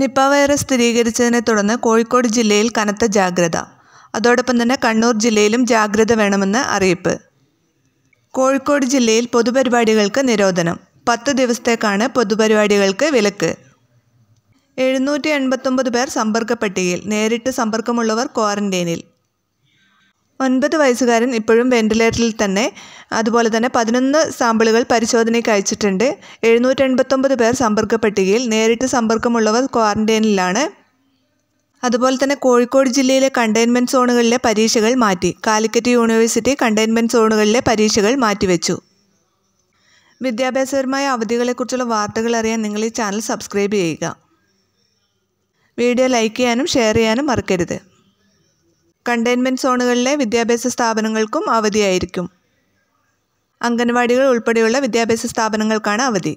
Nipah virus സ്ഥിരീകരിച്ചതിനെ തുടർന്ന് കോഴിക്കോട് ജില്ലയിൽ കനത്ത ജാഗ്രത അതോടൊപ്പം തന്നെ കണ്ണൂർ ജില്ലയിലും ജാഗ്രത വേണമെന്ന് അറിയിപ്പ് കോഴിക്കോട് ജില്ലയിൽ പൊതുപരിപാടികൾക്ക് നിരോധനം പത്ത് ദിവസത്തേക്കാണ് പൊതുപരിപാടികൾക്ക് വിലക്ക് എഴുന്നൂറ്റി എൺപത്തൊമ്പത് പേർ സമ്പർക്ക പട്ടികയിൽ നേരിട്ട് സമ്പർക്കമുള്ളവർ ക്വാറന്റൈനിൽ ഒൻപത് വയസ്സുകാരൻ ഇപ്പോഴും വെന്റിലേറ്ററിൽ തന്നെ അതുപോലെ തന്നെ പതിനൊന്ന് സാമ്പിളുകൾ പരിശോധനയ്ക്ക് അയച്ചിട്ടുണ്ട് എഴുന്നൂറ്റെൺപത്തൊമ്പത് പേർ സമ്പർക്ക പട്ടികയിൽ നേരിട്ട് സമ്പർക്കമുള്ളവർ ക്വാറന്റൈനിലാണ് അതുപോലെ തന്നെ കോഴിക്കോട് ജില്ലയിലെ കണ്ടെയ്ൻമെൻറ്റ് സോണുകളിലെ പരീക്ഷകൾ മാറ്റി കാലിക്കറ്റ് യൂണിവേഴ്സിറ്റി കണ്ടെയ്ൻമെൻറ്റ് സോണുകളിലെ പരീക്ഷകൾ മാറ്റിവെച്ചു വിദ്യാഭ്യാസപരമായ അവധികളെക്കുറിച്ചുള്ള വാർത്തകൾ അറിയാൻ നിങ്ങൾ ഈ ചാനൽ സബ്സ്ക്രൈബ് ചെയ്യുക വീഡിയോ ലൈക്ക് ചെയ്യാനും ഷെയർ ചെയ്യാനും മറക്കരുത് കണ്ടെയ്ൻമെൻറ്റ് സോണുകളിലെ വിദ്യാഭ്യാസ സ്ഥാപനങ്ങൾക്കും അവധിയായിരിക്കും അംഗൻവാടികൾ ഉൾപ്പെടെയുള്ള വിദ്യാഭ്യാസ സ്ഥാപനങ്ങൾക്കാണ് അവധി